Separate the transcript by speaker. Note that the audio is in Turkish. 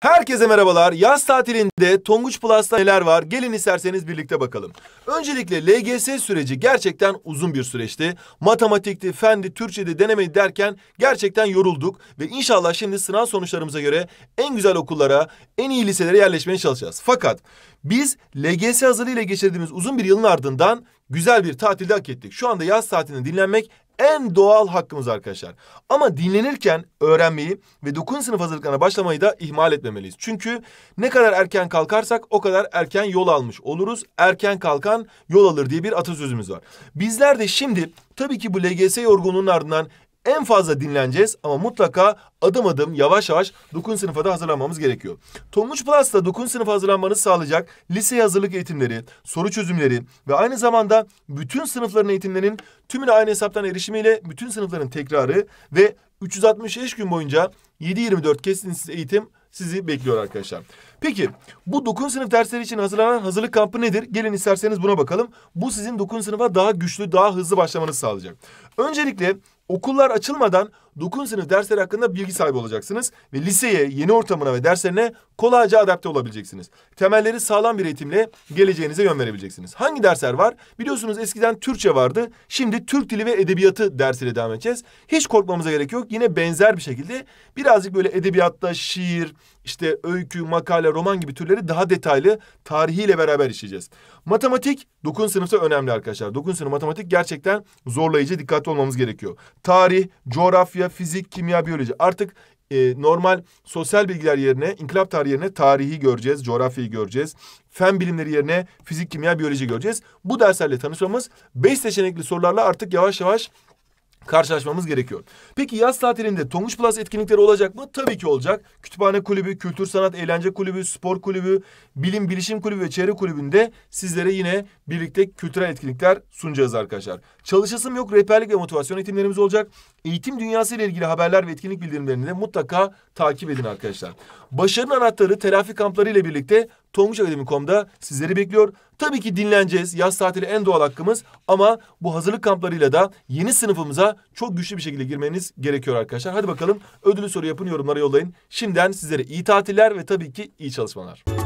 Speaker 1: Herkese merhabalar. Yaz tatilinde Tonguç Plus'ta neler var? Gelin isterseniz birlikte bakalım. Öncelikle LGS süreci gerçekten uzun bir süreçti. Matematikti, fendi, Türkçe'de denemeyi derken gerçekten yorulduk. Ve inşallah şimdi sınav sonuçlarımıza göre en güzel okullara, en iyi liselere yerleşmeye çalışacağız. Fakat biz LGS hazırlığıyla geçirdiğimiz uzun bir yılın ardından güzel bir tatilde hak ettik. Şu anda yaz tatilinde dinlenmek en doğal hakkımız arkadaşlar. Ama dinlenirken öğrenmeyi ve 9. sınıf hazırlıklarına başlamayı da ihmal etmemeliyiz. Çünkü ne kadar erken kalkarsak o kadar erken yol almış oluruz. Erken kalkan yol alır diye bir atasözümüz var. Bizler de şimdi tabii ki bu LGS yorgunluğunun ardından en fazla dinleneceğiz ama mutlaka adım adım yavaş yavaş dokun sınıfa da hazırlanmamız gerekiyor. Tonguç Plus'ta dokun sınıfa hazırlanmanızı sağlayacak lise hazırlık eğitimleri, soru çözümleri ve aynı zamanda bütün sınıfların eğitimlerinin tümüne aynı hesaptan erişimiyle bütün sınıfların tekrarı ve 365 gün boyunca 7-24 kesintisiz eğitim sizi bekliyor arkadaşlar. Peki bu dokun sınıf dersleri için hazırlanan hazırlık kampı nedir? Gelin isterseniz buna bakalım. Bu sizin dokun sınıfa daha güçlü, daha hızlı başlamanızı sağlayacak. Öncelikle okullar açılmadan dokun sınıf dersleri hakkında bilgi sahibi olacaksınız ve liseye, yeni ortamına ve derslerine kolayca adapte olabileceksiniz. Temelleri sağlam bir eğitimle geleceğinize yön verebileceksiniz. Hangi dersler var? Biliyorsunuz eskiden Türkçe vardı. Şimdi Türk dili ve edebiyatı dersiyle devam edeceğiz. Hiç korkmamıza gerek yok. Yine benzer bir şekilde birazcık böyle edebiyatta şiir, işte öykü, makale, roman gibi türleri daha detaylı tarihiyle beraber işleyeceğiz. Matematik dokun sınıfta önemli arkadaşlar. Dokun sınıf matematik gerçekten zorlayıcı, dikkatli olmamız gerekiyor. Tarih, coğrafya, Arapça, fizik, kimya, biyoloji. Artık e, normal sosyal bilgiler yerine, inkılap tarihi yerine tarihi göreceğiz, coğrafyayı göreceğiz. Fen bilimleri yerine fizik, kimya, biyoloji göreceğiz. Bu derslerle tanışmamız beş seçenekli sorularla artık yavaş yavaş karşılaşmamız gerekiyor. Peki yaz tatilinde Tonguç Plus etkinlikleri olacak mı? Tabii ki olacak. Kütüphane kulübü, kültür sanat eğlence kulübü, spor kulübü, bilim bilişim kulübü ve çevre kulübünde sizlere yine birlikte kültürel etkinlikler sunacağız arkadaşlar. Çalışasım yok rehberlik ve motivasyon eğitimlerimiz olacak. Eğitim dünyası ile ilgili haberler ve etkinlik bildirimlerini de mutlaka takip edin arkadaşlar. Başarının anahtarı telafi kampları ile birlikte tonguçakademi.com'da sizleri bekliyor. Tabii ki dinleneceğiz. Yaz tatili en doğal hakkımız ama bu hazırlık kamplarıyla da yeni sınıfımıza çok güçlü bir şekilde girmeniz gerekiyor arkadaşlar. Hadi bakalım ödülü soru yapın yorumlara yollayın. Şimdiden sizlere iyi tatiller ve tabii ki iyi çalışmalar.